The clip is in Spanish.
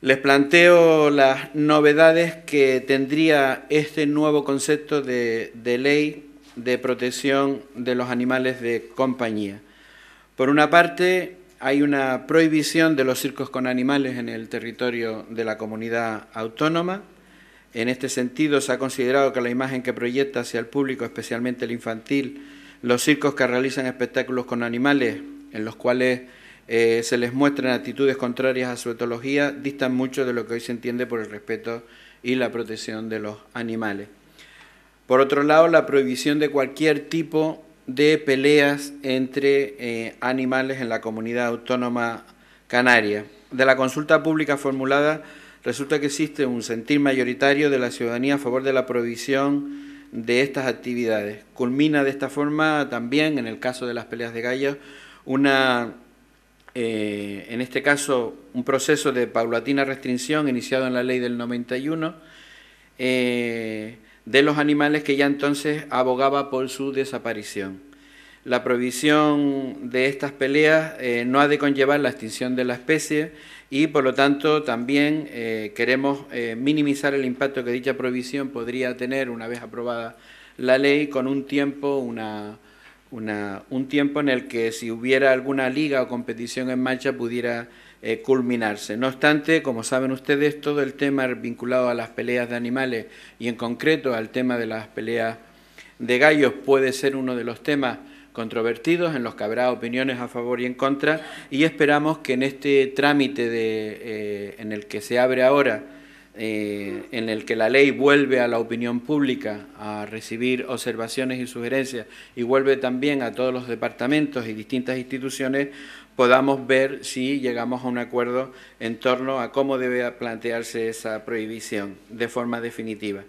Les planteo las novedades que tendría este nuevo concepto de, ley de protección de los animales de compañía. Por una parte, hay una prohibición de los circos con animales en el territorio de la comunidad autónoma. En este sentido, se ha considerado que la imagen que proyecta hacia el público, especialmente el infantil, los circos que realizan espectáculos con animales, en los cuales eh, se les muestran actitudes contrarias a su etología, distan mucho de lo que hoy se entiende por el respeto y la protección de los animales. Por otro lado, la prohibición de cualquier tipo de peleas entre eh, animales en la comunidad autónoma canaria. De la consulta pública formulada resulta que existe un sentir mayoritario de la ciudadanía a favor de la prohibición de estas actividades. Culmina de esta forma también, en el caso de las peleas de gallos, una eh, en este caso un proceso de paulatina restricción iniciado en la ley del 91 eh, de los animales que ya entonces abogaba por su desaparición. La prohibición de estas peleas eh, no ha de conllevar la extinción de la especie y por lo tanto también queremos minimizar el impacto que dicha prohibición podría tener una vez aprobada la ley con un tiempo, una, un tiempo en el que si hubiera alguna liga o competición en marcha pudiera eh, culminarse. No obstante, como saben ustedes, todo el tema vinculado a las peleas de animales y en concreto al tema de las peleas de gallos puede ser uno de los temas controvertidos en los que habrá opiniones a favor y en contra y esperamos que en este trámite eh, en el que se abre ahora eh, en el que la ley vuelve a la opinión pública a recibir observaciones y sugerencias y vuelve también a todos los departamentos y distintas instituciones, podamos ver si llegamos a un acuerdo en torno a cómo debe plantearse esa prohibición de forma definitiva.